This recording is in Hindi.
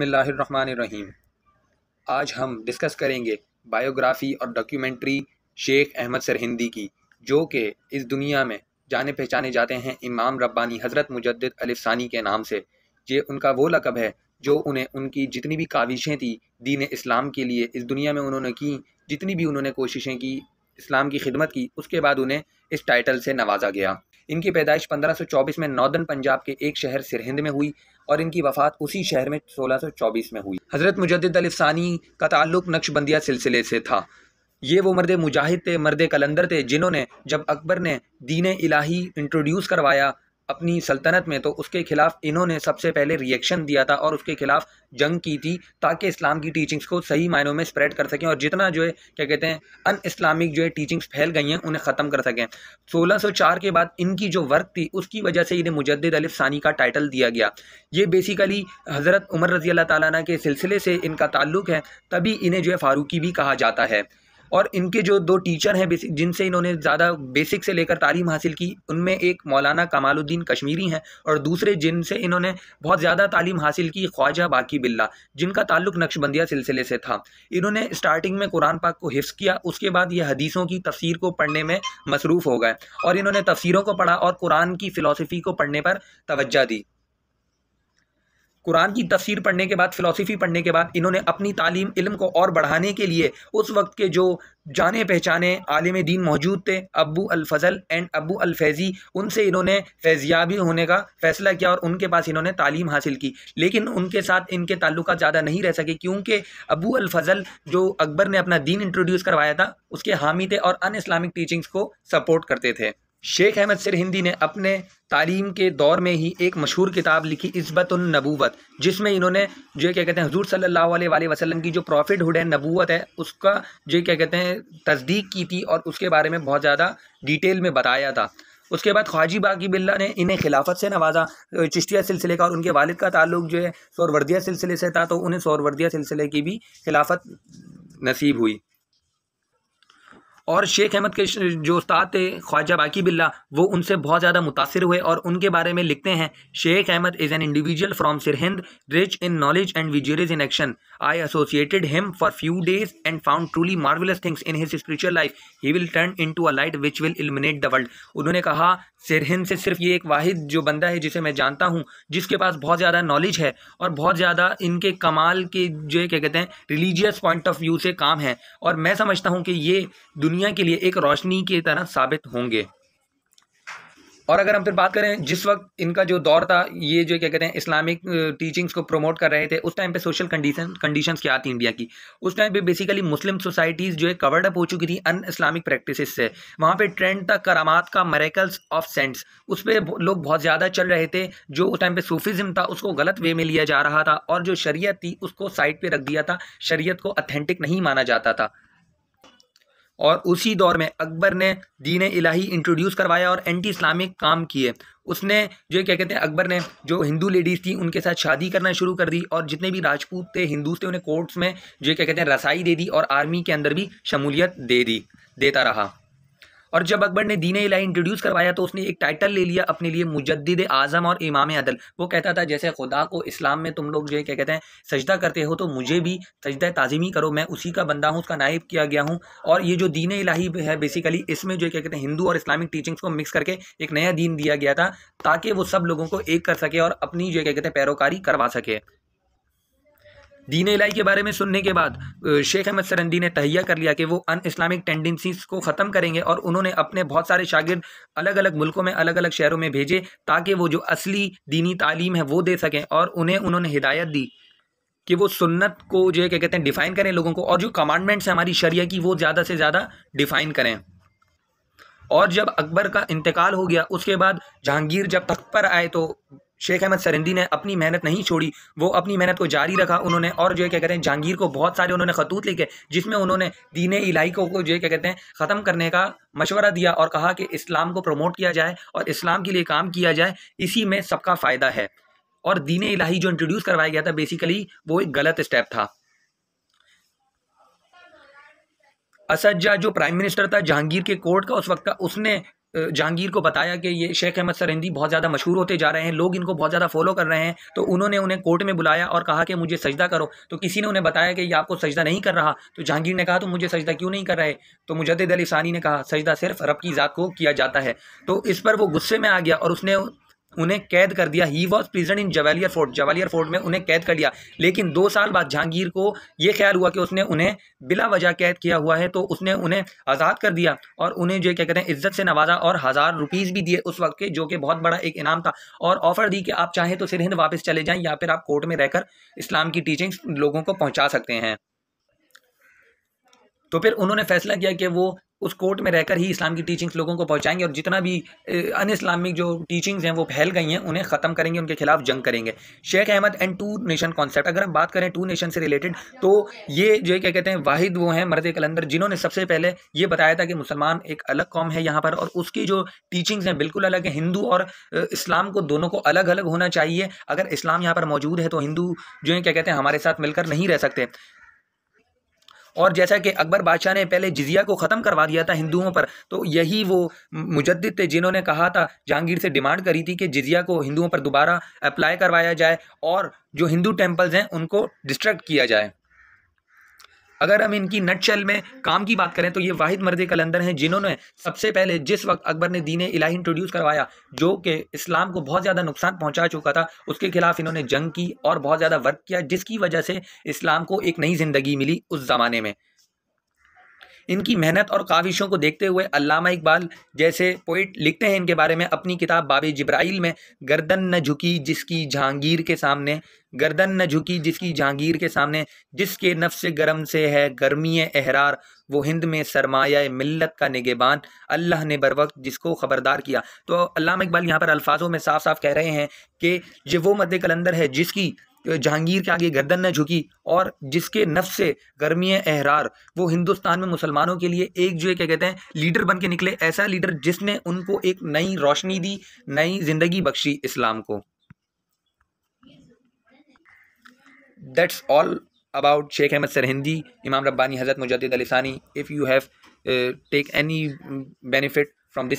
बसमीम आज हम डिस्कस करेंगे बायोग्राफ़ी और डॉक्यूमेंट्री शेख अहमद सरहिंदी की जो कि इस दुनिया में जाने पहचाने जाते हैं इमाम रब्बानी हज़रत मुजद अलिफसानी के नाम से ये उनका वो लकब है जो उन्हें उनकी जितनी भी काविशें थी दीन इस्लाम के लिए इस दुनिया में उन्होंने की जितनी भी उन्होंने कोशिशें की इस्लाम की खिदमत की उसके बाद उन्हें इस टाइटल से नवाजा गया इनकी पैदाइश 1524 में नॉर्दर्न पंजाब के एक शहर सिरहिंद में हुई और इनकी वफ़ात उसी शहर में 1624 में हुई हज़रत मुजद अलफ़ानी का ताल्लुक नक्शबंदिया सिलसिले से था ये वो मर्द मुजाहिद थे मर्द कलंदर थे जिन्होंने जब अकबर ने दीन इलाही इंट्रोड्यूस करवाया अपनी सल्तनत में तो उसके खिलाफ इन्होंने सबसे पहले रिएक्शन दिया था और उसके खिलाफ जंग की थी ताकि इस्लाम की टीचिंग्स को सही मायनों में स्प्रेड कर सकें और जितना जो है क्या कहते हैं अन इस्लामिक जो है टीचिंग्स फैल गई हैं उन्हें ख़त्म कर सकें 1604 के बाद इनकी जो वर्क थी उसकी वजह से इन्हें मुजद अलिफ सानी का टाइटल दिया गया ये बेसिकली हज़रत उमर रज़ी अल्लाह ताली के सिलसिले से इनका ताल्लुक़ है तभी इन्हें जो है फ़ारूकी भी कहा जाता है और इनके जो दो टीचर हैं बेसिक जिनसे इन्होंने ज़्यादा बेसिक से लेकर तालीम हासिल की उनमें एक मौलाना कमालुद्दीन कश्मीरी हैं और दूसरे जिनसे इन्होंने बहुत ज़्यादा तालीम हासिल की ख्वाजा बाकी बिल्ला जिनका ताल्लुक नक्शबंदिया सिलसिले से था इन्होंने स्टार्टिंग में कुरान पाक को हिफ्स किया उसके बाद ये हदीसों की तफसीर को पढ़ने में मसरूफ़ हो गए और इन्होंने तफसीरों को पढ़ा और कुरान की फ़िलासफ़ी को पढ़ने पर तोज्जा दी कुरान की तफसीर पढ़ने के बाद फ़िलासफ़ी पढ़ने के बाद इन्होंने अपनी तालीम इल्म को और बढ़ाने के लिए उस वक्त के जो जाने पहचाने आलिम दीन मौजूद थे अबू अलफ़ल एंड अबू अलफैज़ी उनसे इन्होंने फैज़ियाबी होने का फ़ैसला किया और उनके पास इन्होंने तालीम हासिल की लेकिन उनके साथ इनके ताल्लुक ज़्यादा नहीं रह सके क्योंकि अबू अलफ़ल जो अकबर ने अपना दीन इंट्रोड्यूस करवाया था उसके हामी थे और अन इस्लामिक टीचिंग्स को सपोर्ट करते थे शेख अहमद सिर हिंदी ने अपने तालीम के दौर में ही एक मशहूर किताब लिखी इसबत नबूवत जिसमें इन्होंने जो क्या कहते हैं हजूर सल्लल्लाहु अलैहि वसल्लम की जो हुड है नबूवत है उसका जो क्या कहते हैं तस्दीक की थी और उसके बारे में बहुत ज़्यादा डिटेल में बताया था उसके बाद ख्वाजी बागी बिल्ला ने इन्हें खिलाफत से नवाजा चिश्तिया सिलसिले का और उनके वालिद का ताल्लुक जो है सौरवर्दिया सिलसिले से था तो उन्हें सौरवर्दिया सिलसिले की भी खिलाफत नसीब हुई और शेख अहमद के जो उस्ताद थे ख्वाजा बाकी बिल्ला वो उनसे बहुत ज़्यादा मुतासर हुए और उनके बारे में लिखते हैं Sheikh Ahmad is an individual from Sirhind rich in knowledge and vigorous in action I associated him for few days and found truly marvellous things in his spiritual life he will turn into a light which will illuminate the world उन्होंने कहा सिरहिंद से सिर्फ ये एक वाहिद जो बंदा है जिसे मैं जानता हूँ जिसके पास बहुत ज़्यादा नॉलेज है और बहुत ज़्यादा इनके कमाल के जो क्या कहते हैं रिलीजियस पॉइंट ऑफ व्यू से काम है और मैं समझता हूँ कि ये दुनिया दुनिया के लिए एक रोशनी की तरह साबित होंगे और अगर हम फिर बात करें जिस वक्त इनका जो दौर था ये जो क्या कहते हैं इस्लामिक टीचिंग्स को प्रमोट कर रहे थे उस टाइम पे सोशल कंडीशन कंडीशन क्या थी इंडिया की उस टाइम पे बेसिकली मुस्लिम सोसाइटीज़ जो है कवर्ड अप हो चुकी थी अन इस्लामिक प्रैक्टिस से वहाँ पे ट्रेंड था करामात का मरेकल्स ऑफ सेंट्स उस पर लोग बहुत ज़्यादा चल रहे थे जो उस टाइम पर सूफिज़म था उसको गलत वे में लिया जा रहा था और जो शरीय थी उसको साइड पर रख दिया था शरीय को अथेंटिक नहीं माना जाता था और उसी दौर में अकबर ने दीन इलाही इंट्रोड्यूस करवाया और एंटी इस्लामिक काम किए उसने जो क्या कहते हैं अकबर ने जो हिंदू लेडीज़ थी उनके साथ शादी करना शुरू कर दी और जितने भी राजपूत थे हिंदू थे उन्हें कोर्ट्स में जो क्या कहते हैं रसाई दे दी और आर्मी के अंदर भी शमूलियत दे दी देता रहा और जब अकबर ने दीन इलाही इंट्रोड्यूस करवाया तो उसने एक टाइटल ले लिया अपने लिए मुजद्दीद आज़म और इमाम अदल वो कहता था जैसे खुदा को इस्लाम में तुम लोग जो है क्या कहते हैं सजदा करते हो तो मुझे भी सजदा ताज़िमी करो मैं उसी का बंदा हूँ उसका नायब किया गया हूँ और ये जो दीन इलाही है बेसिकली इसमें जो क्या कहते हैं हिंदू और इस्लामिक टीचिंग्स को मिक्स करके एक नया दीन दिया गया था ताकि वो सब लोगों को एक कर सके और अपनी जो क्या कहते हैं पैरोकारी करवा सके दीन इलाही के बारे में सुनने के बाद शेख अहमद सरंदी ने तहिया कर लिया कि वो अन इस्लामिक टेंडेंसीज़ को ख़त्म करेंगे और उन्होंने अपने बहुत सारे शागिर्द अलग अलग मुल्कों में अलग अलग शहरों में भेजे ताकि वो जो असली दीनी तालीम है वो दे सकें और उन्हें उन्होंने हिदायत दी कि वो सुन्नत को जो है क्या कहते हैं डिफ़ाइन करें लोगों को और जो कमांडमेंट्स हैं हमारी शरिया की वो ज़्यादा से ज़्यादा डिफ़ाइन करें और जब अकबर का इंतकाल हो गया उसके बाद जहांगीर जब तख्त पर आए तो शेख अहमद सरंदी ने अपनी मेहनत नहीं छोड़ी वो अपनी मेहनत को जारी रखा उन्होंने और जो है क्या कहते हैं जहांगीर को बहुत सारे उन्होंने खतूत लिखे जिसमें उन्होंने दीन इलाही को जो है क्या कहते हैं ख़त्म करने का मशवरा दिया और कहा कि इस्लाम को प्रमोट किया जाए और इस्लाम के लिए काम किया जाए इसी में सबका फ़ायदा है और दीन इलाही जो इंट्रोड्यूस करवाया गया था बेसिकली वो एक गलत स्टेप था असद जो प्राइम मिनिस्टर था जहांगीर के कोर्ट का उस वक्त का उसने जहांगीर को बताया कि ये शेख अहमद सरहिंदी बहुत ज़्यादा मशहूर होते जा रहे हैं लोग इनको बहुत ज़्यादा फॉलो कर रहे हैं तो उन्होंने उन्हें कोर्ट में बुलाया और कहा कि मुझे सजदा करो तो किसी ने उन्हें बताया कि ये आपको सजदा नहीं कर रहा तो जहांगीर ने कहा तो मुझे सजदा क्यों नहीं कर रहे तो मुजद अली सानी ने कहा सजदा सिर्फ रब की ज़ात को किया जाता है तो इस पर वो गुस्से में आ गया और उसने उन्हें कैद कर दिया he was present in Gwalior fort Gwalior fort में उन्हें कैद कर लिया लेकिन दो साल बाद जहांगीर को यह ख्याल हुआ कि उसने उन्हें बिला वजह कैद किया हुआ है तो उसने उन्हें आज़ाद कर दिया और उन्हें जो क्या कहते हैं इज्जत से नवाजा और हज़ार रुपीज़ भी दिए उस वक्त के जो कि बहुत बड़ा एक इनाम था और ऑफ़र दी कि आप चाहें तो सिर हिंद वापस चले जाएँ या फिर आप कोर्ट में रहकर इस्लाम की टीचिंग्स लोगों को पहुँचा सकते हैं तो फिर उन्होंने फैसला किया कि वो उस कोर्ट में रहकर ही इस्लाम की टीचिंग्स लोगों को पहुंचाएंगे और जितना भी अन इस्लामिक जो टीचिंग्स हैं वो फैल गई हैं उन्हें ख़त्म करेंगे उनके खिलाफ जंग करेंगे Sheikh Ahmad and two nation concept अगर हम बात करें टू नेशन से रिलेटेड तो ये जो है क्या कहते हैं वाहिद वो हैं मर्द कलंदर जिन्होंने सबसे पहले ये बताया था कि मुसलमान एक अलग कौम है यहाँ पर और उसकी जो टीचिंग्स हैं बिल्कुल अलग है हिंदू और इस्लाम को दोनों को अलग अलग होना चाहिए अगर इस्लाम यहाँ पर मौजूद है तो हिंदू जो है क्या कहते हैं हमारे साथ मिलकर नहीं रह सकते और जैसा कि अकबर बादशाह ने पहले जिजिया को ख़त्म करवा दिया था हिंदुओं पर तो यही वो मुजद थे जिन्होंने कहा था जहांगीर से डिमांड करी थी कि जिजिया को हिंदुओं पर दोबारा अप्लाई करवाया जाए और जो हिंदू टेम्पल्स हैं उनको डिस्ट्रक्ट किया जाए अगर हम इनकी नटशल में काम की बात करें तो ये वाहिद मर्द कलंदर हैं जिन्होंने सबसे पहले जिस वक्त अकबर ने दीन इलाही इंट्रोड्यूस करवाया जो कि इस्लाम को बहुत ज़्यादा नुकसान पहुंचा चुका था उसके खिलाफ इन्होंने जंग की और बहुत ज़्यादा वर्क किया जिसकी वजह से इस्लाम को एक नई ज़िंदगी मिली उस ज़माने में इनकी मेहनत और काविशों को देखते हुए अलामा इकबाल जैसे पोइट लिखते हैं इनके बारे में अपनी किताब बाब जब्राइल में गर्दन न झुकी जिसकी जहांगीर के सामने गर्दन न झुकी जिसकी जहांगीर के सामने जिसके नफ्स गर्म से है गर्मी एहरार वो हिंद में सरमाया मिल्लत का निगेबान अल्लाह ने बर वक्त जिसको ख़बरदार किया तो अलामा इकबाल यहाँ पर अल्फाजों में साफ साफ कह रहे हैं कि ये वो मद कलंदर है जिसकी जहांगीर के आगे गर्दन न झुकी और जिसके नफ से गर्मी एहरार वो हिंदुस्तान में मुसलमानों के लिए एक जो है क्या कहते हैं लीडर बन के निकले ऐसा लीडर जिसने उनको एक नई रोशनी दी नई ज़िंदगी बख्शी इस्लाम को that's all about Sheikh Ahmad Sirhindi Imam Rabbani Hazrat al if you have take any benefit any this mm,